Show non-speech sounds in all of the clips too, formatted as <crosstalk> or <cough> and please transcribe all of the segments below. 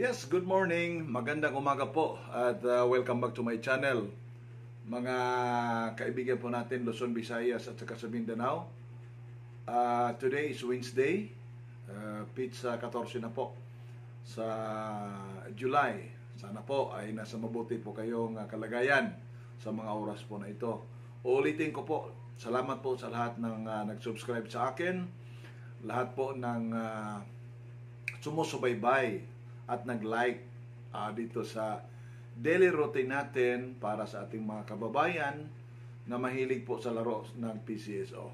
Yes, good morning. Magandang umaga po at uh, welcome back to my channel. Mga kaibigan po natin, Luzon, Visayas at saka sa Mindanao. Uh, today is Wednesday, uh, pizza 14 na po sa July. Sana po ay nasa mabuti po kayong uh, kalagayan sa mga oras po na ito. Uulitin ko po, salamat po sa lahat ng uh, nag-subscribe sa akin, lahat po ng uh, sumusubaybay at nag-like uh, dito sa daily routine natin para sa ating mga kababayan na mahilig po sa laro ng PCSO.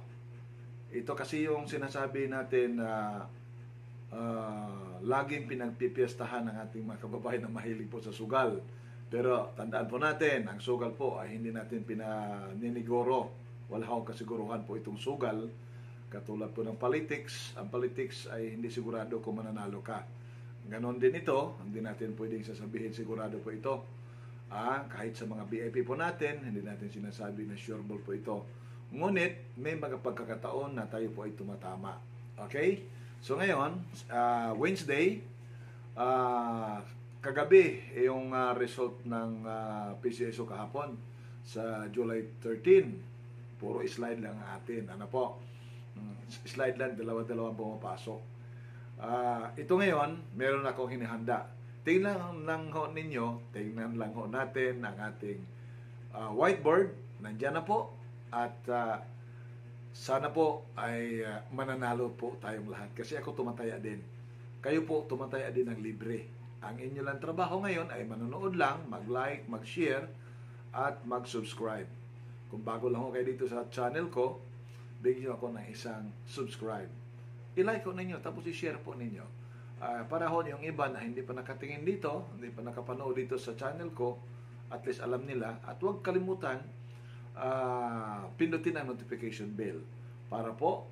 Ito kasi yung sinasabi natin na uh, laging pinagpipiestahan ng ating mga kababayan na mahilig po sa sugal. Pero tandaan po natin, ang sugal po ay hindi natin pinaninigoro. Wala akong kasiguruhan po itong sugal. Katulad po ng politics, ang politics ay hindi sigurado kung mananalo ka. Ganon din ito, hindi natin pwedeng sasabihin sigurado po ito. Ah, kahit sa mga BIP po natin, hindi natin sinasabi na sureball po ito. Ngunit, may mga pagkakataon na tayo po ay tumatama. Okay? So ngayon, uh, Wednesday, uh, kagabi yung uh, result ng uh, PCSO kahapon sa July 13. Puro slide lang atin. Ano po? Hmm, slide lang, dalawa-dalawa pumapasok. Uh, ito ngayon, meron akong hinihanda. Tingnan lang ho ninyo, tingnan lang ho natin ang ating uh, whiteboard. Nandiyan na po. At uh, sana po ay uh, mananalo po tayong lahat. Kasi ako tumataya din. Kayo po tumataya din ng libre. Ang inyo lang trabaho ngayon ay manonood lang, mag-like, mag-share, at mag-subscribe. Kung bago lang ho kayo dito sa channel ko, bigyan ako ng isang subscribe ilike ko ninyo, tapos i-share po ninyo. Uh, ah, panahon yung iba na hindi pa nakatingin dito, hindi pa nakapanood dito sa channel ko, at least alam nila. At huwag kalimutan, uh, pindutin ang notification bell para po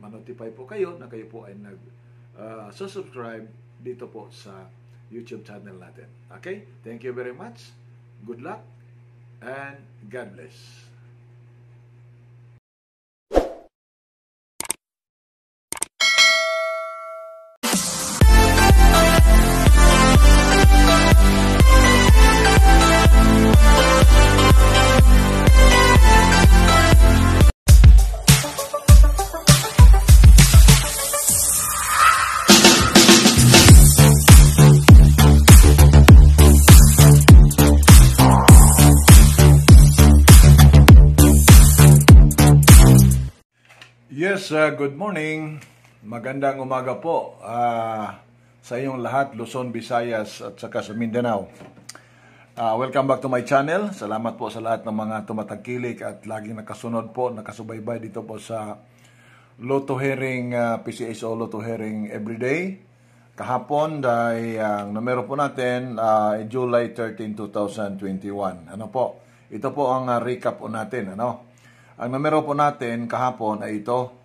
manotify po kayo na kayo po ay nag uh, ah, subscribe dito po sa YouTube channel natin. Okay? Thank you very much. Good luck and God bless. uh, good morning. Magandang umaga po uh, sa inyong lahat, Luzon, Visayas at saka sa Mindanao. Uh, welcome back to my channel. Salamat po sa lahat ng mga tumatagkilik at laging nakasunod po, nakasubaybay dito po sa Lotto Herring, uh, ah, PCSO Lotto Herring Everyday. Kahapon, dahil ang uh, numero po natin, uh, July 13, 2021. Ano po? Ito po ang uh, recap po natin. Ano? Ang numero po natin kahapon ay ito,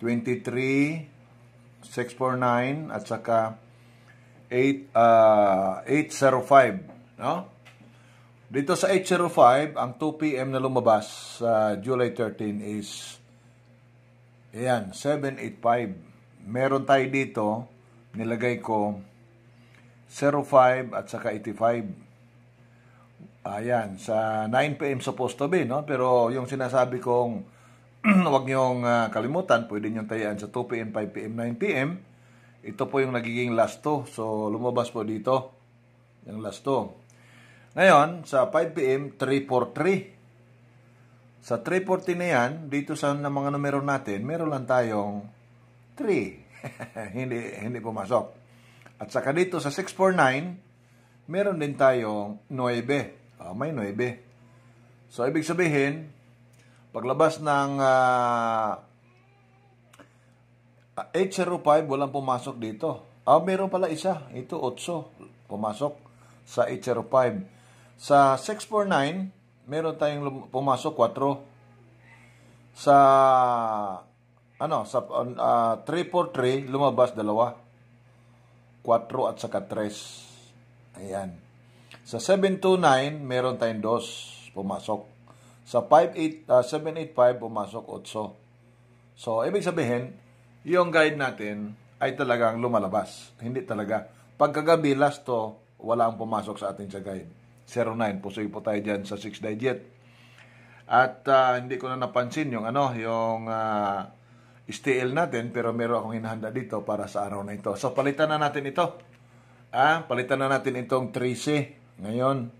23, 649, at saka 8, uh, 805. No? Dito sa 805, ang 2 p.m. na lumabas sa uh, July 13 is ayan, 785. Meron tayo dito, nilagay ko 05 at saka 85. Ayan, sa 9 p.m. supposed to be, no? Pero yung sinasabi kong <clears throat> huwag niyong uh, kalimutan, pwede niyong tayaan sa 2pm, 5pm, 9pm. Ito po yung nagiging last 2. So, lumabas po dito yung last 2. Ngayon, sa 5pm, 343. Sa 340 na yan, dito sa mga numero natin, meron lang tayong 3. <laughs> hindi, hindi pumasok. At saka dito sa 649, meron din tayong 9. Uh, ah, may 9. So, ibig sabihin, Paglabas ng uh, ah, 805, ah, walang pumasok dito. Ah, meron pala isa. Ito, 8. Pumasok sa 805. Sa 649, meron tayong pumasok 4. Sa ano, sa uh, ah, 343, lumabas dalawa. 4 at saka 3. Ayan. Sa 729, meron tayong dos pumasok. Sa 58 uh, 785 pumasok 8. So ibig sabihin, yung guide natin ay talagang lumalabas. Hindi talaga. Pagkagabi last to, wala ang pumasok sa atin sa guide. 09, pusoy po tayo diyan sa 6 digit. At uh, hindi ko na napansin yung ano, yung uh, ah, STL natin pero meron akong hinahanda dito para sa araw na ito. So palitan na natin ito. Ah, palitan na natin itong 3C ngayon.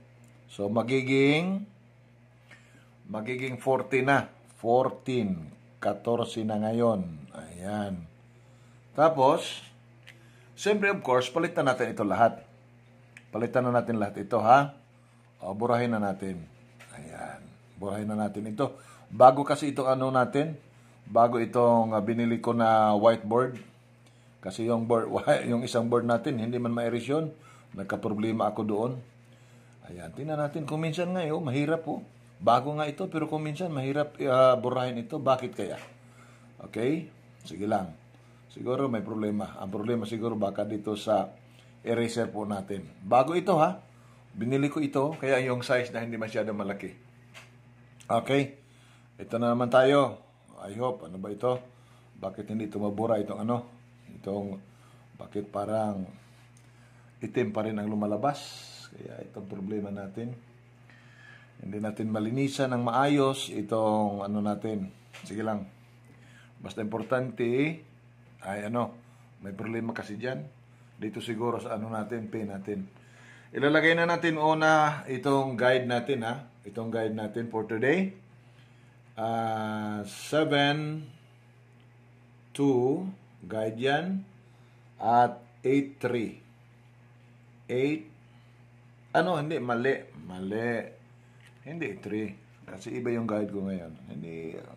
So magiging Magiging 14 na. 14. 14 na ngayon. Ayan. Tapos, siyempre of course, palitan natin ito lahat. Palitan na natin lahat ito ha. O, burahin na natin. Ayan. Burahin na natin ito. Bago kasi itong ano natin, bago itong ah, binili ko na whiteboard, kasi yung, board, <laughs> yung isang board natin, hindi man ma-erase yun. Nagka-problema ako doon. Ayan, tingnan natin kung minsan ngayon, eh, oh, mahirap po. Oh. Bago nga ito, pero kung minsan mahirap uh, burahin ito, bakit kaya? Okay? Sige lang. Siguro may problema. Ang problema siguro baka dito sa eraser po natin. Bago ito ha, binili ko ito, kaya yung size na hindi masyado malaki. Okay? Ito na naman tayo. I hope, ano ba ito? Bakit hindi tumabura itong ano? Itong, bakit parang itim pa rin ang lumalabas? Kaya itong problema natin. Hindi natin malinisan ng maayos itong ano natin. Sige lang. Basta importante ay ano, may problema kasi diyan. Dito siguro sa ano natin, pay natin. Ilalagay na natin una itong guide natin ha. Itong guide natin for today. Uh, 7 2 guide yan at 8 3 8 ano hindi mali mali hindi, 3. Kasi iba yung guide ko ngayon. Hindi, uh,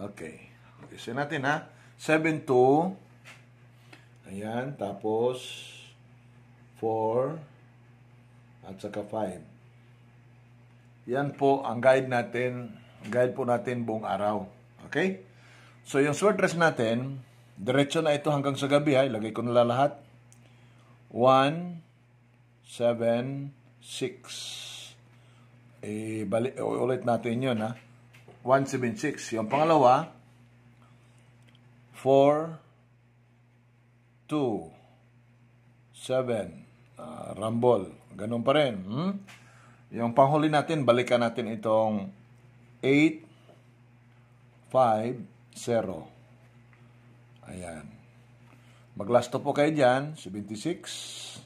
okay. Okay, so natin ha. 7, 2. Ayan, tapos 4 at saka 5. Yan po ang guide natin. Guide po natin buong araw. Okay? So, yung short rest natin, diretso na ito hanggang sa gabi ha. Ilagay ko nila lahat. 1, 7, 6 eh, bali, ulit natin yun ha. 176. Yung pangalawa, 4, 2, 7, uh, rambol. Ganun pa rin. Hmm? Yung panghuli natin, balikan natin itong 8, 5, 0. Ayan. Maglasto po kayo dyan, 76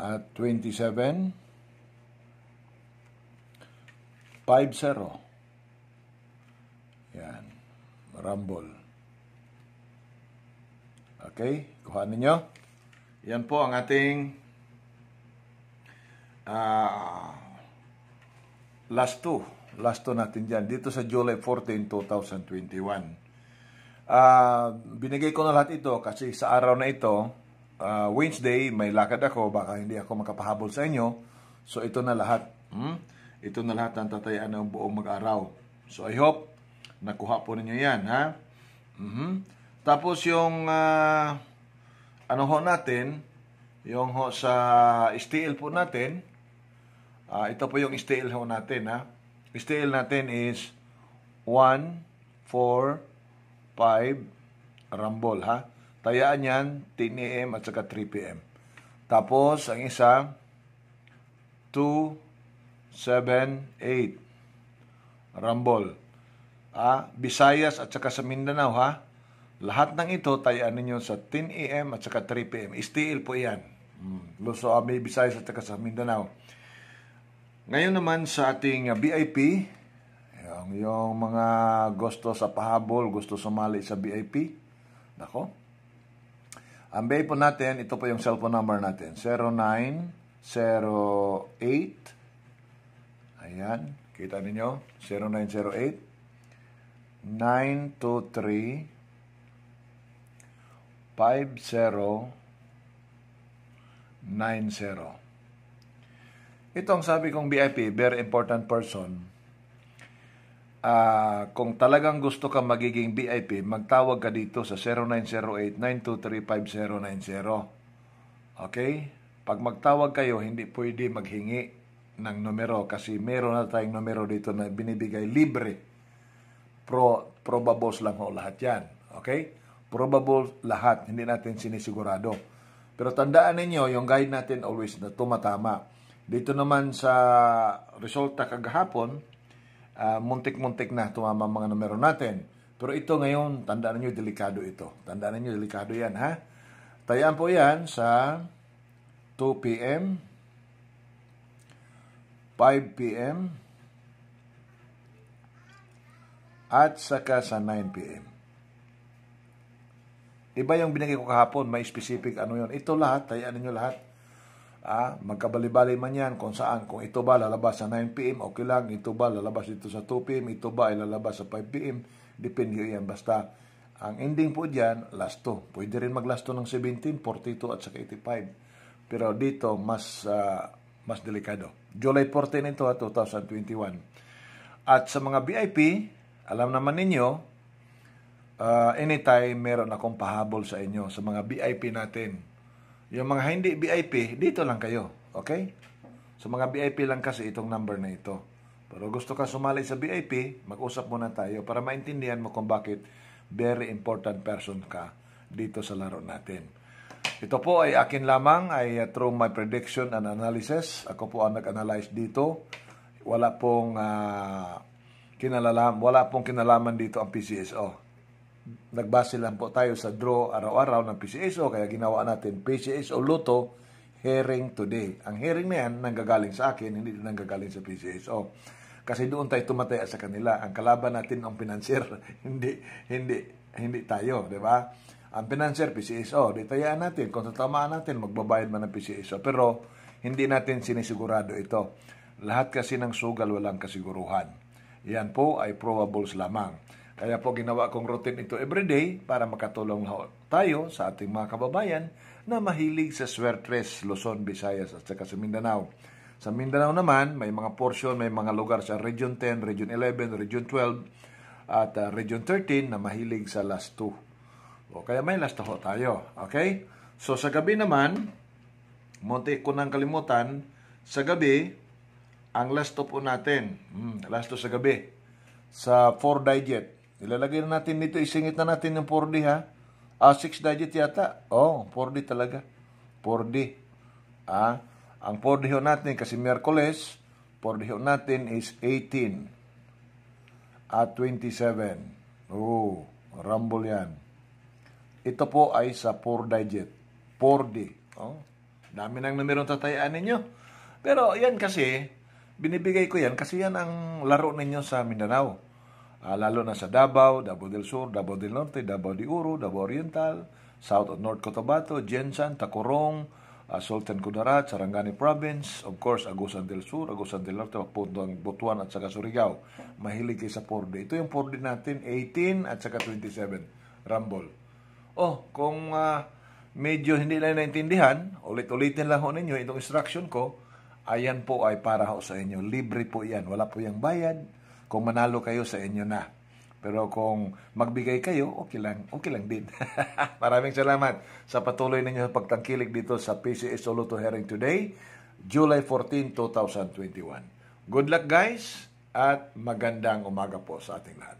at 27 5-0. Yan. Rumble. Okay? Kuhanin nyo. Yan po ang ating uh, last two. Last two natin dyan. Dito sa July 14, 2021. Uh, binigay ko na lahat ito kasi sa araw na ito, uh, Wednesday, may lakad ako. Baka hindi ako makapahabol sa inyo. So, ito na lahat. Hmm? ito na lahat ang tatayaan ng buong mag-araw. So I hope nakuha po ninyo yan, ha? Mm-hmm. Tapos yung uh, ano ho natin, yung ho sa steel po natin, uh, ito po yung steel ho natin, ha? Steel natin is 1, 4, 5, rumble, ha? Tayaan yan, 10 a.m. at saka 3 p.m. Tapos, ang isa, 2, 7, 8. Rambol. Ah, Visayas at saka sa Mindanao ha. Lahat ng ito, tayaan ninyo sa 10 a.m. at saka 3 p.m. Still po yan. Mm. So, uh, may Visayas at saka sa Mindanao. Ngayon naman sa ating ah, VIP, yung, yung mga gusto sa pahabol, gusto sumali sa VIP. nako. Ang BIP po natin, ito po yung cellphone number natin, 0908 Ayan, kita ninyo, 0908 923 5090 Itong sabi kong VIP, very important person. Uh, kung talagang gusto ka magiging VIP, magtawag ka dito sa 0908 923 5090 Okay? Pag magtawag kayo, hindi pwede maghingi ng numero kasi meron na tayong numero dito na binibigay libre. Pro, probables lang ho lahat yan. Okay? Probable lahat. Hindi natin sinisigurado. Pero tandaan ninyo, yung guide natin always na tumatama. Dito naman sa resulta kagahapon, uh, muntik-muntik na tumama mga numero natin. Pero ito ngayon, tandaan niyo delikado ito. Tandaan niyo delikado yan, ha? Tayaan po yan sa 2 p.m. 5 p.m. at saka sa 9 p.m. Iba yung binigay ko kahapon, may specific ano yon. Ito lahat, tayaan niyo lahat. Ah, magkabali-bali man yan kung saan. Kung ito ba lalabas sa 9 p.m., okay lang. Ito ba lalabas dito sa 2 p.m., ito ba ay lalabas sa 5 p.m., depende yan. Basta, ang ending po dyan, last 2. Pwede rin maglasto ng 17, 42 at saka 85. Pero dito, mas uh, mas delikado. July 14 nito, 2021. At sa mga VIP, alam naman ninyo, uh, anytime meron akong pahabol sa inyo, sa mga VIP natin. Yung mga hindi VIP, dito lang kayo. Okay? Sa so, mga VIP lang kasi itong number na ito. Pero gusto ka sumali sa VIP, mag-usap muna tayo para maintindihan mo kung bakit very important person ka dito sa laro natin. Ito po ay akin lamang ay uh, through my prediction and analysis. Ako po ang nag-analyze dito. Wala pong uh, kinalalam, wala pong kinalaman dito ang PCSO. Nagbase lang po tayo sa draw araw-araw ng PCSO kaya ginawa natin PCSO Luto Herring today. Ang herring na yan nanggagaling sa akin, hindi nanggagaling sa PCSO. Kasi doon tayo tumataya sa kanila. Ang kalaban natin ang financier, <laughs> hindi hindi hindi tayo, 'di ba? Ang financier, PCSO. detayaan natin, kung tatamaan natin, magbabayad man ng PCSO. Pero hindi natin sinisigurado ito. Lahat kasi ng sugal walang kasiguruhan. Yan po ay probables lamang. Kaya po ginawa kong routine ito everyday para makatulong tayo sa ating mga kababayan na mahilig sa swertres, Luzon, Visayas at saka sa Mindanao. Sa Mindanao naman, may mga portion, may mga lugar sa Region 10, Region 11, Region 12 at uh, Region 13 na mahilig sa last two o kaya may last ho tayo. Okay? So sa gabi naman, munti ko nang kalimutan, sa gabi, ang last po natin. Hmm, last sa gabi. Sa 4 digit. Ilalagay na natin dito, isingit na natin yung 4D ha. Ah, 6 digit yata. Oh, 4D talaga. 4D. Ah, ang 4D ho natin kasi Merkoles, 4D ho natin is 18 at 27. Oh, rumble yan. Ito po ay sa 4-digit. 4D. Oh, dami ng numero tatayaan ninyo. Pero yan kasi, binibigay ko yan kasi yan ang laro ninyo sa Mindanao. Uh, lalo na sa Davao, Davao del Sur, Davao del Norte, Davao de Uro, Davao Oriental, South of North Cotabato, Jensan, Tacorong, uh, Sultan Kudarat, Sarangani Province, of course, Agusan del Sur, Agusan del Norte, Pagpuntang Butuan at saka Surigao. Mahilig kayo sa 4D. Ito yung 4D natin, 18 at saka 27. Rumble. Oh, kung uh, medyo hindi lang naintindihan, ulit-ulitin lang ho ninyo itong instruction ko, ayan po ay para ho sa inyo. Libre po yan. Wala po yung bayad. Kung manalo kayo, sa inyo na. Pero kung magbigay kayo, okay lang. Okay lang din. <laughs> Maraming salamat sa patuloy ninyo pagtangkilik dito sa PCS to Herring today, July 14, 2021. Good luck guys at magandang umaga po sa ating lahat.